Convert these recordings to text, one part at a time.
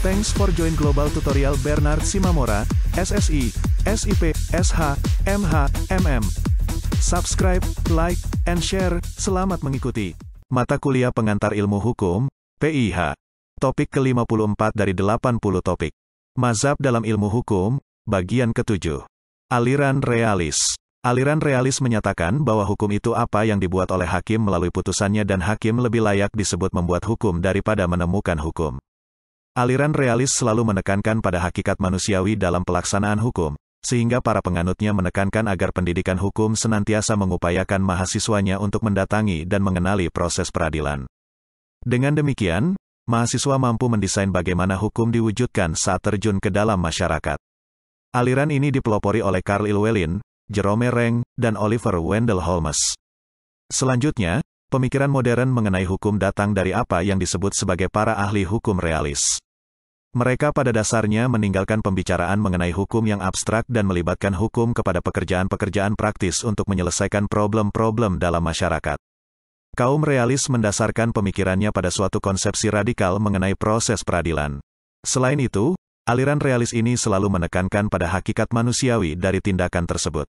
Thanks for join Global Tutorial Bernard Simamora, SSI, SIP, SH, MH, MM. Subscribe, like, and share. Selamat mengikuti. Mata Kuliah Pengantar Ilmu Hukum, PIH. Topik ke-54 dari 80 topik. Mazhab dalam ilmu hukum, bagian ke-7. Aliran realis. Aliran realis menyatakan bahwa hukum itu apa yang dibuat oleh hakim melalui putusannya dan hakim lebih layak disebut membuat hukum daripada menemukan hukum. Aliran realis selalu menekankan pada hakikat manusiawi dalam pelaksanaan hukum, sehingga para penganutnya menekankan agar pendidikan hukum senantiasa mengupayakan mahasiswanya untuk mendatangi dan mengenali proses peradilan. Dengan demikian, mahasiswa mampu mendesain bagaimana hukum diwujudkan saat terjun ke dalam masyarakat. Aliran ini dipelopori oleh Carl Ilwelin, Jerome Reng, dan Oliver Wendell Holmes. Selanjutnya, pemikiran modern mengenai hukum datang dari apa yang disebut sebagai para ahli hukum realis. Mereka pada dasarnya meninggalkan pembicaraan mengenai hukum yang abstrak dan melibatkan hukum kepada pekerjaan-pekerjaan praktis untuk menyelesaikan problem-problem dalam masyarakat. Kaum realis mendasarkan pemikirannya pada suatu konsepsi radikal mengenai proses peradilan. Selain itu, aliran realis ini selalu menekankan pada hakikat manusiawi dari tindakan tersebut.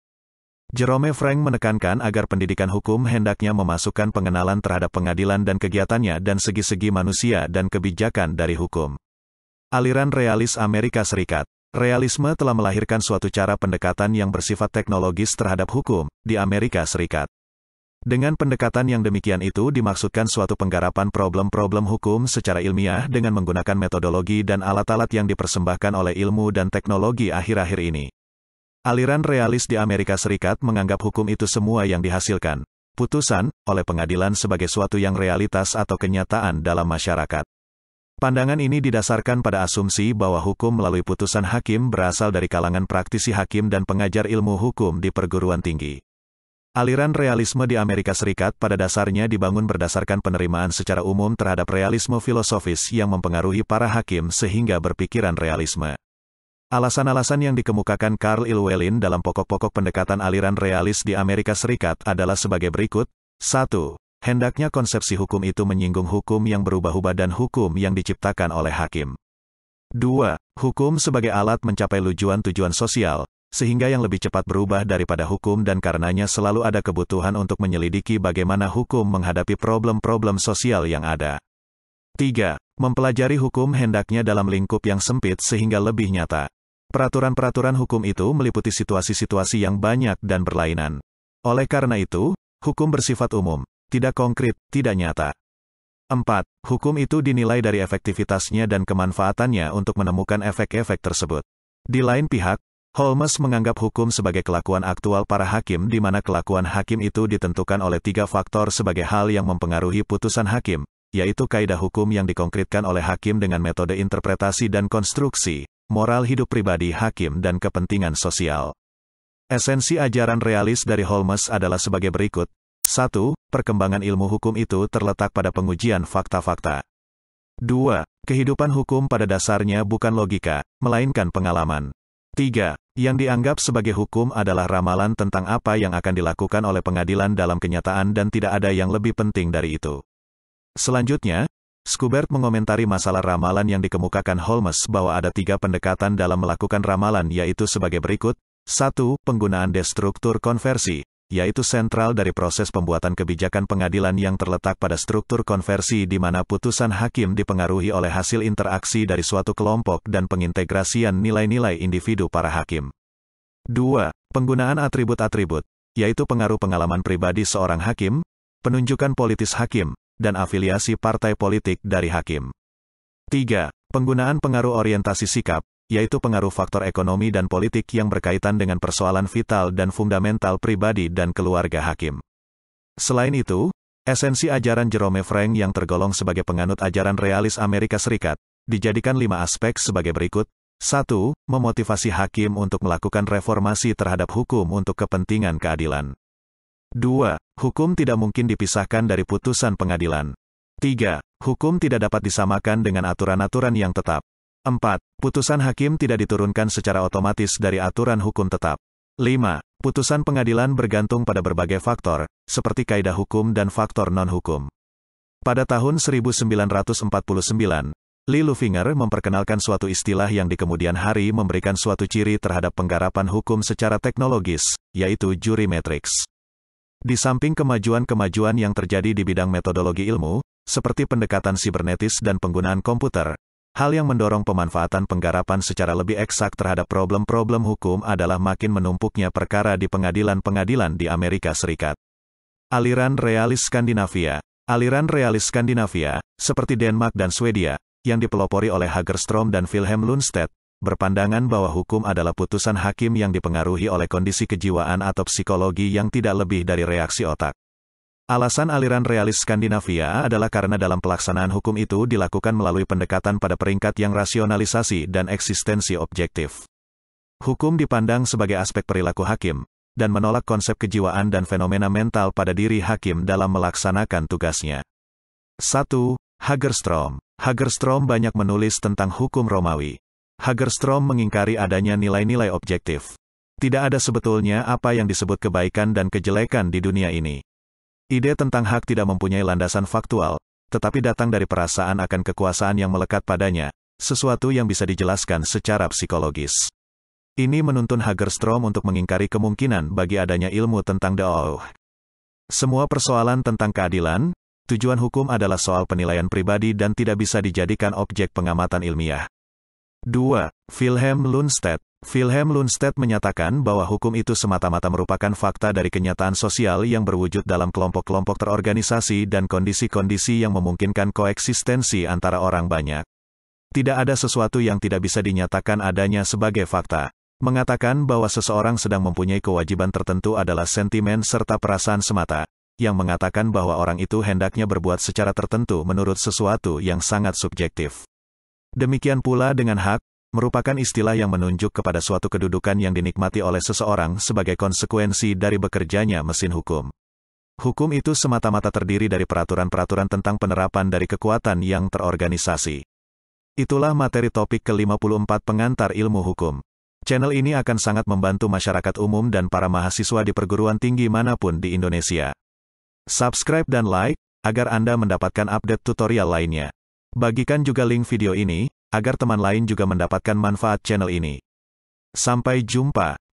Jerome Frank menekankan agar pendidikan hukum hendaknya memasukkan pengenalan terhadap pengadilan dan kegiatannya dan segi-segi manusia dan kebijakan dari hukum. Aliran realis Amerika Serikat Realisme telah melahirkan suatu cara pendekatan yang bersifat teknologis terhadap hukum di Amerika Serikat. Dengan pendekatan yang demikian itu dimaksudkan suatu penggarapan problem-problem hukum secara ilmiah dengan menggunakan metodologi dan alat-alat yang dipersembahkan oleh ilmu dan teknologi akhir-akhir ini. Aliran realis di Amerika Serikat menganggap hukum itu semua yang dihasilkan, putusan, oleh pengadilan sebagai suatu yang realitas atau kenyataan dalam masyarakat. Pandangan ini didasarkan pada asumsi bahwa hukum melalui putusan hakim berasal dari kalangan praktisi hakim dan pengajar ilmu hukum di perguruan tinggi. Aliran realisme di Amerika Serikat pada dasarnya dibangun berdasarkan penerimaan secara umum terhadap realisme filosofis yang mempengaruhi para hakim sehingga berpikiran realisme. Alasan-alasan yang dikemukakan Carl Ilwelin dalam pokok-pokok pendekatan aliran realis di Amerika Serikat adalah sebagai berikut. 1. Hendaknya konsepsi hukum itu menyinggung hukum yang berubah-ubah dan hukum yang diciptakan oleh hakim. 2. Hukum sebagai alat mencapai tujuan-tujuan sosial, sehingga yang lebih cepat berubah daripada hukum dan karenanya selalu ada kebutuhan untuk menyelidiki bagaimana hukum menghadapi problem-problem sosial yang ada. 3. Mempelajari hukum hendaknya dalam lingkup yang sempit sehingga lebih nyata. Peraturan-peraturan hukum itu meliputi situasi-situasi yang banyak dan berlainan. Oleh karena itu, hukum bersifat umum, tidak konkret, tidak nyata. 4. Hukum itu dinilai dari efektivitasnya dan kemanfaatannya untuk menemukan efek-efek tersebut. Di lain pihak, Holmes menganggap hukum sebagai kelakuan aktual para hakim di mana kelakuan hakim itu ditentukan oleh tiga faktor sebagai hal yang mempengaruhi putusan hakim, yaitu kaidah hukum yang dikonkretkan oleh hakim dengan metode interpretasi dan konstruksi, moral hidup pribadi hakim dan kepentingan sosial. Esensi ajaran realis dari Holmes adalah sebagai berikut. 1. Perkembangan ilmu hukum itu terletak pada pengujian fakta-fakta. 2. Kehidupan hukum pada dasarnya bukan logika, melainkan pengalaman. 3. Yang dianggap sebagai hukum adalah ramalan tentang apa yang akan dilakukan oleh pengadilan dalam kenyataan dan tidak ada yang lebih penting dari itu. Selanjutnya, Skubert mengomentari masalah ramalan yang dikemukakan Holmes bahwa ada tiga pendekatan dalam melakukan ramalan yaitu sebagai berikut, 1. Penggunaan destruktur konversi, yaitu sentral dari proses pembuatan kebijakan pengadilan yang terletak pada struktur konversi di mana putusan hakim dipengaruhi oleh hasil interaksi dari suatu kelompok dan pengintegrasian nilai-nilai individu para hakim. 2. Penggunaan atribut-atribut, yaitu pengaruh pengalaman pribadi seorang hakim, penunjukan politis hakim, dan afiliasi partai politik dari hakim. 3. Penggunaan pengaruh orientasi sikap, yaitu pengaruh faktor ekonomi dan politik yang berkaitan dengan persoalan vital dan fundamental pribadi dan keluarga hakim. Selain itu, esensi ajaran Jerome Frank yang tergolong sebagai penganut ajaran realis Amerika Serikat, dijadikan lima aspek sebagai berikut, 1. Memotivasi hakim untuk melakukan reformasi terhadap hukum untuk kepentingan keadilan. 2. Hukum tidak mungkin dipisahkan dari putusan pengadilan. 3. Hukum tidak dapat disamakan dengan aturan-aturan yang tetap. 4. Putusan hakim tidak diturunkan secara otomatis dari aturan hukum tetap. 5. Putusan pengadilan bergantung pada berbagai faktor, seperti kaidah hukum dan faktor non-hukum. Pada tahun 1949, Lee Lufinger memperkenalkan suatu istilah yang di kemudian hari memberikan suatu ciri terhadap penggarapan hukum secara teknologis, yaitu jury matrix. Di samping kemajuan-kemajuan yang terjadi di bidang metodologi ilmu, seperti pendekatan sibernetis dan penggunaan komputer, hal yang mendorong pemanfaatan penggarapan secara lebih eksak terhadap problem-problem hukum adalah makin menumpuknya perkara di pengadilan-pengadilan di Amerika Serikat. Aliran realis Skandinavia Aliran realis Skandinavia, seperti Denmark dan Swedia, yang dipelopori oleh Hagerstrom dan Wilhelm Lundstedt, berpandangan bahwa hukum adalah putusan hakim yang dipengaruhi oleh kondisi kejiwaan atau psikologi yang tidak lebih dari reaksi otak. Alasan aliran realis Skandinavia adalah karena dalam pelaksanaan hukum itu dilakukan melalui pendekatan pada peringkat yang rasionalisasi dan eksistensi objektif. Hukum dipandang sebagai aspek perilaku hakim, dan menolak konsep kejiwaan dan fenomena mental pada diri hakim dalam melaksanakan tugasnya. 1. Hagerstrom Hagerstrom banyak menulis tentang hukum Romawi. Hagerstrom mengingkari adanya nilai-nilai objektif. Tidak ada sebetulnya apa yang disebut kebaikan dan kejelekan di dunia ini. Ide tentang hak tidak mempunyai landasan faktual, tetapi datang dari perasaan akan kekuasaan yang melekat padanya, sesuatu yang bisa dijelaskan secara psikologis. Ini menuntun Hagerstrom untuk mengingkari kemungkinan bagi adanya ilmu tentang Dao. Semua persoalan tentang keadilan, tujuan hukum adalah soal penilaian pribadi dan tidak bisa dijadikan objek pengamatan ilmiah. 2. Wilhelm Lundstedt Wilhelm Lundstedt menyatakan bahwa hukum itu semata-mata merupakan fakta dari kenyataan sosial yang berwujud dalam kelompok-kelompok terorganisasi dan kondisi-kondisi yang memungkinkan koeksistensi antara orang banyak. Tidak ada sesuatu yang tidak bisa dinyatakan adanya sebagai fakta. Mengatakan bahwa seseorang sedang mempunyai kewajiban tertentu adalah sentimen serta perasaan semata, yang mengatakan bahwa orang itu hendaknya berbuat secara tertentu menurut sesuatu yang sangat subjektif. Demikian pula dengan hak, merupakan istilah yang menunjuk kepada suatu kedudukan yang dinikmati oleh seseorang sebagai konsekuensi dari bekerjanya mesin hukum. Hukum itu semata-mata terdiri dari peraturan-peraturan tentang penerapan dari kekuatan yang terorganisasi. Itulah materi topik ke-54 pengantar ilmu hukum. Channel ini akan sangat membantu masyarakat umum dan para mahasiswa di perguruan tinggi manapun di Indonesia. Subscribe dan like, agar Anda mendapatkan update tutorial lainnya. Bagikan juga link video ini, agar teman lain juga mendapatkan manfaat channel ini. Sampai jumpa.